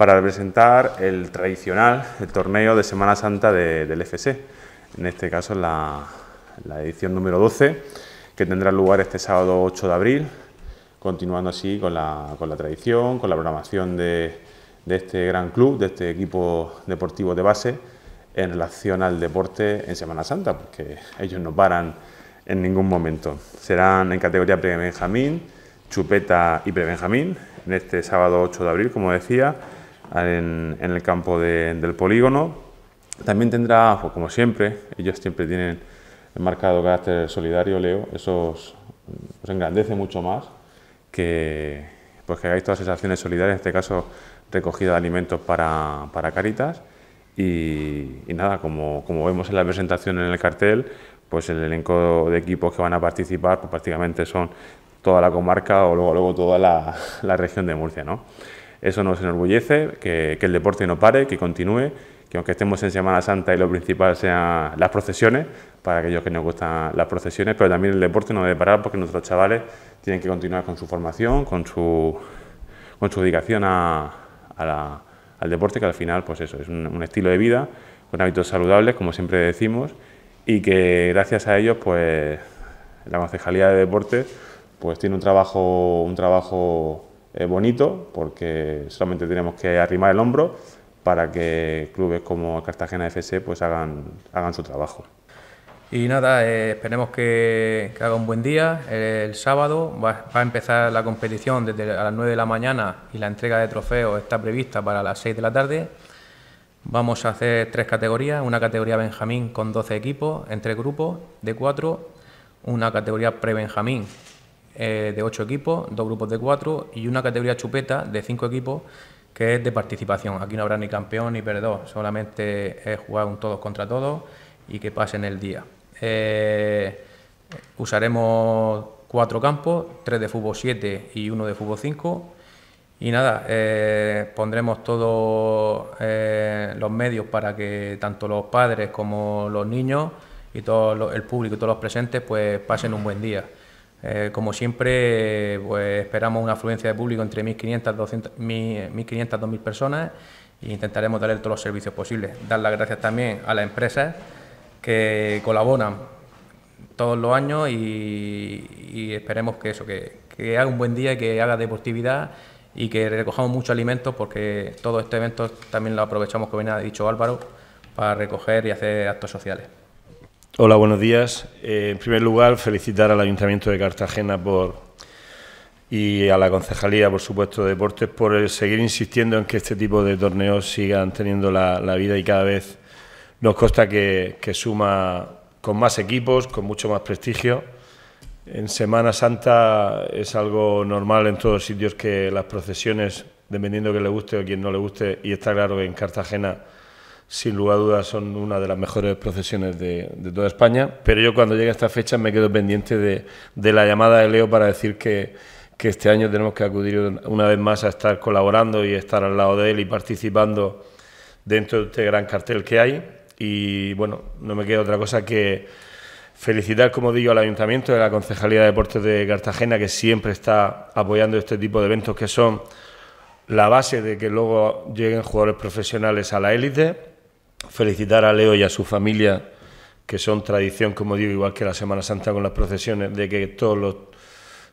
para representar el tradicional, el torneo de Semana Santa del FC. En este caso la, edición número 12, que tendrá lugar este sábado 8 de abril, continuando así con la, tradición, con la programación de, de este gran club, de este equipo deportivo de base, en relación al deporte en Semana Santa, porque ellos no paran en ningún momento. Serán en categoría Prebenjamín... chupeta y Prebenjamín... en este sábado 8 de abril, como decía, en, el campo del polígono. También tendrá, como siempre, ellos siempre tienen el marcado carácter solidario, Leo, eso os, engrandece mucho más que, pues que hagáis todas esas acciones solidarias, en este caso recogida de alimentos para, para Caritas. Y, nada, como, como, vemos en la presentación en el cartel, pues el elenco de equipos que van a participar pues prácticamente son toda la comarca o luego, luego toda la, la región de Murcia. ¿no? Eso nos enorgullece, que, el deporte no pare, que continúe, que aunque estemos en Semana Santa y lo principal sean las procesiones, para aquellos que nos gustan las procesiones, pero también el deporte no debe parar porque nuestros chavales tienen que continuar con su formación, con su, dedicación al deporte, que al final pues eso, es un, estilo de vida, con hábitos saludables, como siempre decimos, y que gracias a ellos pues, la Concejalía de deporte pues, tiene un trabajo, un trabajo bonito, porque solamente tenemos que arrimar el hombro para que clubes como Cartagena FC pues hagan, hagan su trabajo. Y nada, eh, esperemos que, haga un buen día. El, sábado va, a empezar la competición desde a las 9 de la mañana y la entrega de trofeos está prevista para las 6 de la tarde. Vamos a hacer tres categorías, una categoría Benjamín con 12 equipos ...entre grupos de cuatro, una categoría pre-Benjamín eh, de 8 equipos, dos grupos de 4 y una categoría chupeta de 5 equipos que es de participación. Aquí no habrá ni campeón ni perdedor, solamente es jugar un todos contra todos y que pasen el día. Eh, usaremos cuatro campos, tres de fútbol 7 y uno de fútbol 5. Y nada, eh, pondremos todos los medios para que tanto los padres como los niños y todo el público y todos los presentes pues pasen un buen día. Eh, como siempre, pues, esperamos una afluencia de público entre 1.500 y 2.000 personas e intentaremos darle todos los servicios posibles. Dar las gracias también a las empresas que colaboran todos los años y, esperemos que eso, que, haga un buen día, y que haga deportividad y que recojamos mucho alimento, porque todo este evento también lo aprovechamos, como bien ha dicho Álvaro, para recoger y hacer actos sociales. Hola, buenos días. Eh, en primer lugar, felicitar al Ayuntamiento de Cartagena por y a la Concejalía, por supuesto, de Deportes, por seguir insistiendo en que este tipo de torneos sigan teniendo la, vida y cada vez nos consta que, suma con más equipos, con mucho más prestigio. En Semana Santa es algo normal en todos sitios que las procesiones, dependiendo que le guste o quien no le guste, y está claro que en Cartagena sin lugar a dudas son una de las mejores procesiones de, toda España, pero yo cuando llegue a esta fecha me quedo pendiente de, la llamada de Leo para decir que, que, este año tenemos que acudir una vez más a estar colaborando y estar al lado de él y participando dentro de este gran cartel que hay. Y bueno, no me queda otra cosa que felicitar, como digo, al Ayuntamiento de la Concejalía de Deportes de Cartagena, que siempre está apoyando este tipo de eventos que son la base de que luego lleguen jugadores profesionales a la élite felicitar a Leo y a su familia, que son tradición, como digo, igual que la Semana Santa con las procesiones, de que todos los,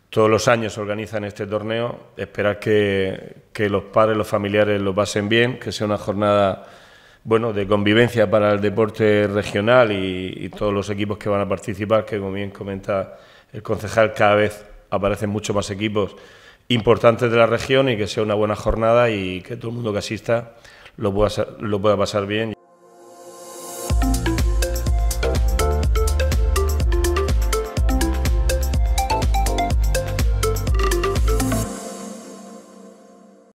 todos los años organizan este torneo. Esperar que, los padres, los familiares lo pasen bien, que sea una jornada bueno, de convivencia para el deporte regional y, todos los equipos que van a participar, que como bien comenta el concejal, cada vez aparecen muchos más equipos importantes de la región y que sea una buena jornada y que todo el mundo que asista lo pueda, lo pueda pasar bien.